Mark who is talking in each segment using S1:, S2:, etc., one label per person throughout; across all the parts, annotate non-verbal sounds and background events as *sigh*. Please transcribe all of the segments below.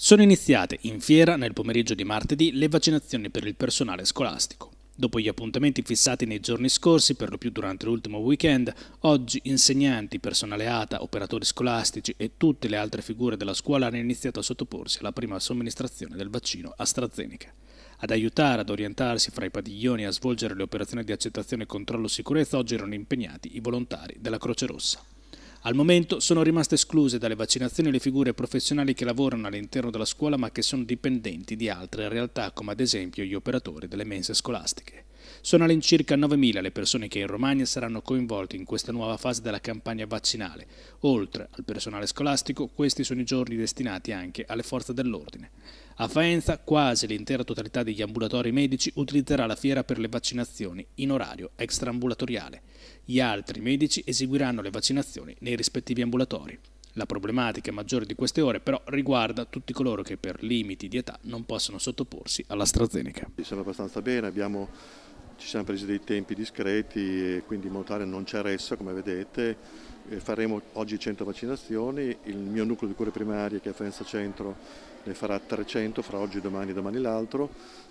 S1: Sono iniziate in fiera nel pomeriggio di martedì le vaccinazioni per il personale scolastico. Dopo gli appuntamenti fissati nei giorni scorsi, per lo più durante l'ultimo weekend, oggi insegnanti, personale ATA, operatori scolastici e tutte le altre figure della scuola hanno iniziato a sottoporsi alla prima somministrazione del vaccino AstraZeneca. Ad aiutare ad orientarsi fra i padiglioni e a svolgere le operazioni di accettazione e controllo sicurezza oggi erano impegnati i volontari della Croce Rossa. Al momento sono rimaste escluse dalle vaccinazioni le figure professionali che lavorano all'interno della scuola ma che sono dipendenti di altre realtà come ad esempio gli operatori delle mense scolastiche. Sono all'incirca 9.000 le persone che in Romagna saranno coinvolte in questa nuova fase della campagna vaccinale. Oltre al personale scolastico, questi sono i giorni destinati anche alle forze dell'ordine. A Faenza quasi l'intera totalità degli ambulatori medici utilizzerà la fiera per le vaccinazioni in orario extraambulatoriale. Gli altri medici eseguiranno le vaccinazioni nei rispettivi ambulatori. La problematica maggiore di queste ore però riguarda tutti coloro che per limiti di età non possono sottoporsi all'AstraZeneca. Siamo abbastanza bene, abbiamo
S2: ci siamo presi dei tempi discreti e quindi in montagna non c'è ressa come vedete, faremo oggi 100 vaccinazioni, il mio nucleo di cure primarie che è Faenza Centro ne farà 300 fra oggi, domani e domani l'altro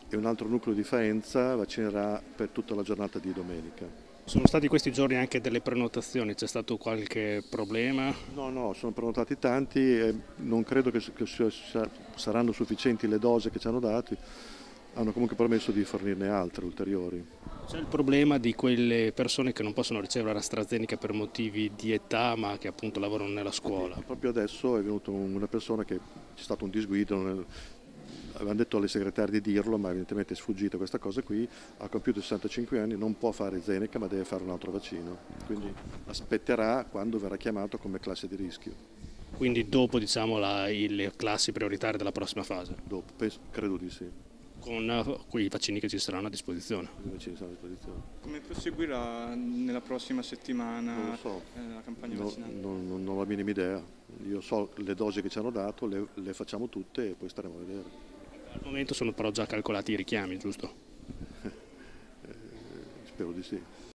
S2: e un altro nucleo di Faenza vaccinerà per tutta la giornata di domenica.
S3: Sono stati questi giorni anche delle prenotazioni, c'è stato qualche problema? No, no, sono prenotati tanti e non credo che,
S2: saranno sufficienti le dose che ci hanno dato hanno comunque promesso di fornirne altre ulteriori.
S3: C'è il problema di quelle persone che non possono ricevere AstraZeneca per motivi di età ma che appunto lavorano nella scuola.
S2: proprio adesso è venuta una persona che c'è stato un disguido, nel, avevano detto alle segretarie di dirlo ma evidentemente è sfuggita questa cosa qui, ha compiuto 65 anni, non può fare Zeneca ma deve fare un altro vaccino, quindi aspetterà quando verrà chiamato come classe di rischio.
S3: Quindi dopo diciamo, la, le classi prioritarie della prossima fase? Dopo, penso, credo di sì con eh, quei vaccini che ci saranno a disposizione. Come proseguirà nella prossima settimana non so. Eh, la campagna no, vaccinale?
S2: Non, non, non, ho la minima idea, io so le dosi che ci hanno dato, le, le facciamo tutte e poi staremo a vedere.
S3: Al momento sono però già calcolati i richiami, giusto? *laughs* Eh, spero di sì.